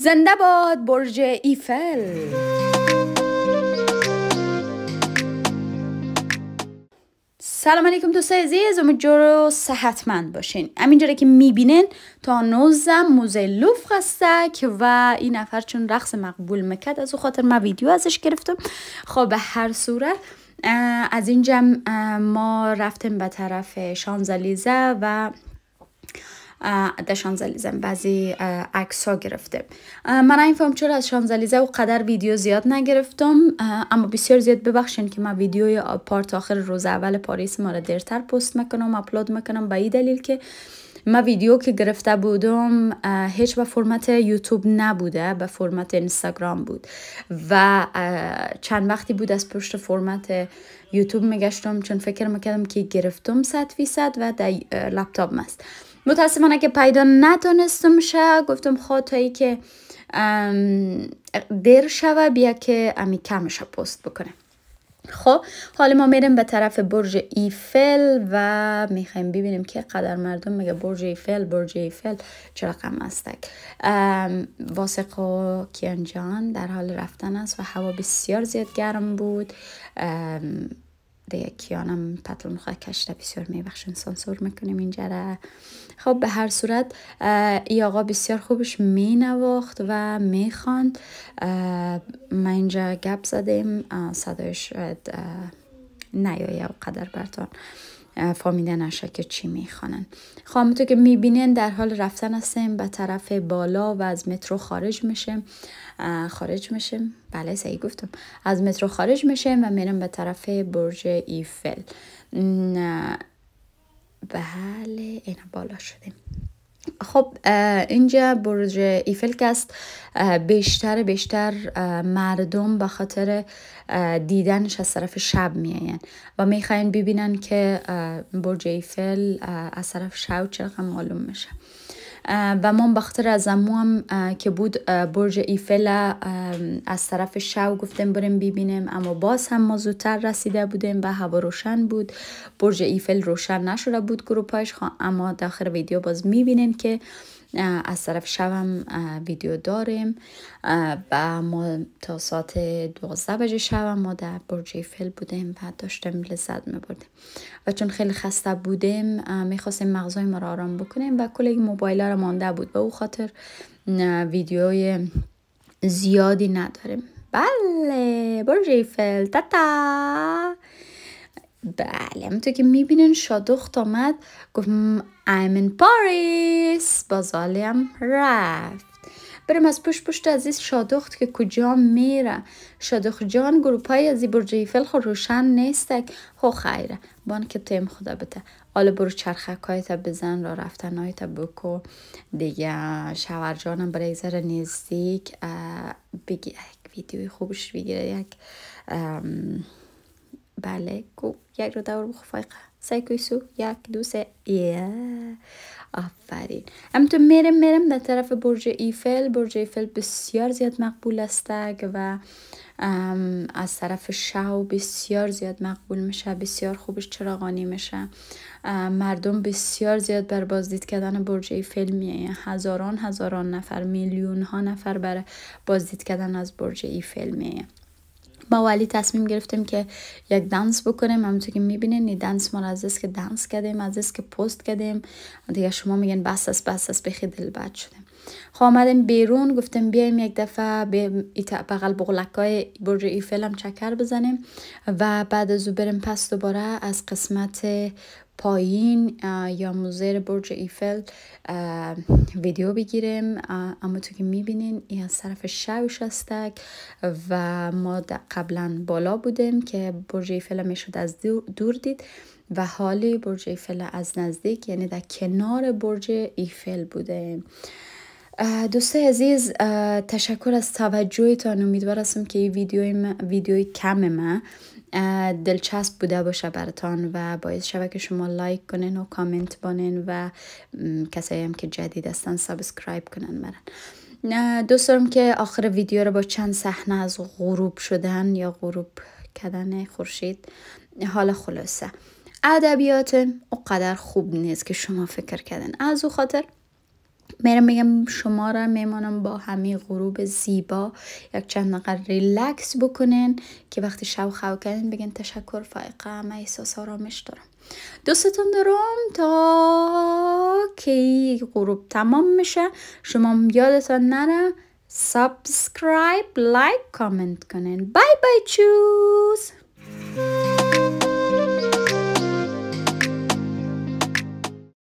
زنده باد برج ایفل سلام علیکم دوستای عزیز امید رو صحتمند باشین جاره که میبینین تا نوزم موزه لوفر که و این نفر چون رقص مقبول مکد از او خاطر ما ویدیو ازش گرفتم خب به هر صورت از اینجا ما رفتیم به طرف شانزلیزه و در شانزلیزم بعضی عکس ها گرفته من این فهم چرا از شانزلیزه و قدر ویدیو زیاد نگرفتم اما بسیار زیاد ببخشین که من ویدیو پارت آخر روز اول پاریس ما را دیرتر پست میکنم اپلود میکنم به این دلیل که ما ویدیو که گرفته بودم هیچ به فرمت یوتیوب نبوده به فرمت اینستاگرام بود و چند وقتی بود از پشت فرمت یوتیوب میگشتم چون فکر میکردم که گرفتم صد فیصد و در لپتاپ متاسفانه که پیدا نتونستم شه گفتم خواه تایی که دیر شوه بیا که امی کمش پست بکنه خب حالا ما میریم به طرف برج ایفل و میخوایم ببینیم که قدر مردم میگه برج ایفل برج ایفل چرا قم هستک واسق و کیانجان در حال رفتن است و هوا بسیار زیاد گرم بود دیگه کیانم پتل مخواه کشته بسیار میبخشین سانسور میکنیم اینجا را خب به هر صورت ای آقا بسیار خوبش مینواخت و میخواند من اینجا گپ زدیم صدایش نیایه و قدر برتان فامیدن که چی میخوانن خب تو که میبینن در حال رفتن هستیم به طرف بالا و از مترو خارج میشم خارج میشم؟ بله صحیح گفتم از مترو خارج میشیم و میرم به طرف برج ایفل بله اینا بالا شدیم خب اینجا برج که است بیشتر بیشتر مردم به خاطر دیدنش از طرف شب میاین و میخواین ببینن که برج ایفل از طرف شب چرا معلوم میشه و من بخاطر از هم که بود برج ایفل از طرف شو گفتم بریم ببینیم اما باز هم ما زودتر رسیده بودیم و هوا روشن بود برج ایفل روشن نشده بود گروپاش اما داخل ویدیو باز میبینیم که از طرف شبم ویدیو داریم و ما تا ساعت دوازده بجه شبم ما در برج فل بودیم و داشتیم لذت میبردیم و چون خیلی خسته بودیم میخواستیم مغزای ما را آرام بکنیم و کلی موبایل را مانده بود به او خاطر ویدیوی زیادی نداریم بله برج ایفل تا بله همونطور که میبینین شادخت آمد گفت I'm in Paris بازالی هم رفت بریم از پشت پشت عزیز شادخت که کجا میره شادخت جان گروپ های از این برج ایفل خو خب روشن نیستک خو خب خیره بان که تیم خدا بته حالا برو چرخک بزن را رفتن بکو دیگه شوهر جانم برای زر نزدیک بگی یک ویدیوی خوبش بگیره یک بله، کو یک رو دور بخفای سیکویسو، یک دو سه آفرین تو میرم میرم در طرف برج ایفل برج ایفل بسیار زیاد مقبول استگ و از طرف شو بسیار زیاد مقبول میشه بسیار خوبش چراغانی میشه مردم بسیار زیاد بر بازدید کردن برج ایفل میه هزاران هزاران نفر میلیون ها نفر بر بازدید کردن از برج ایفل میه با ولی تصمیم گرفتیم که یک دانس بکنیم همونطور که میبینین این دانس ما از دست که دانس کردیم از که پست کردیم دیگه شما میگن بس است بس از بخی دل بد شدیم خب آمدیم بیرون گفتیم بیایم یک دفعه به بغل بغلکای برج ایفل هم چکر بزنیم و بعد از او بریم پس دوباره از قسمت پایین یا موزه برج ایفل ویدیو بگیریم اما تو که میبینین این از طرف شوش هستک و ما قبلا بالا بودیم که برج ایفل میشد از دور دید و حالی برج ایفل از نزدیک یعنی در کنار برج ایفل بوده. دوستای عزیز تشکر از توجهتان امیدوار هستم که این ویدیوی, ویدیوی کم من دلچسب بوده باشه براتان و باعث شوه که شما لایک کنین و کامنت بانین و کسایی هم که جدید هستن سابسکرایب کنن مرن دوست دارم که آخر ویدیو رو با چند صحنه از غروب شدن یا غروب کردن خورشید حال خلاصه ادبیات اوقدر خوب نیست که شما فکر کردن از او خاطر میرم میگم شما را میمانم با همین غروب زیبا یک چند نقل ریلکس بکنین که وقتی شب خواه کردین بگین تشکر فائقه همه احساس آرامش دارم دوستتون دارم تا که غروب تمام میشه شما یادتان نره سابسکرایب لایک کامنت کنین بای بای چوز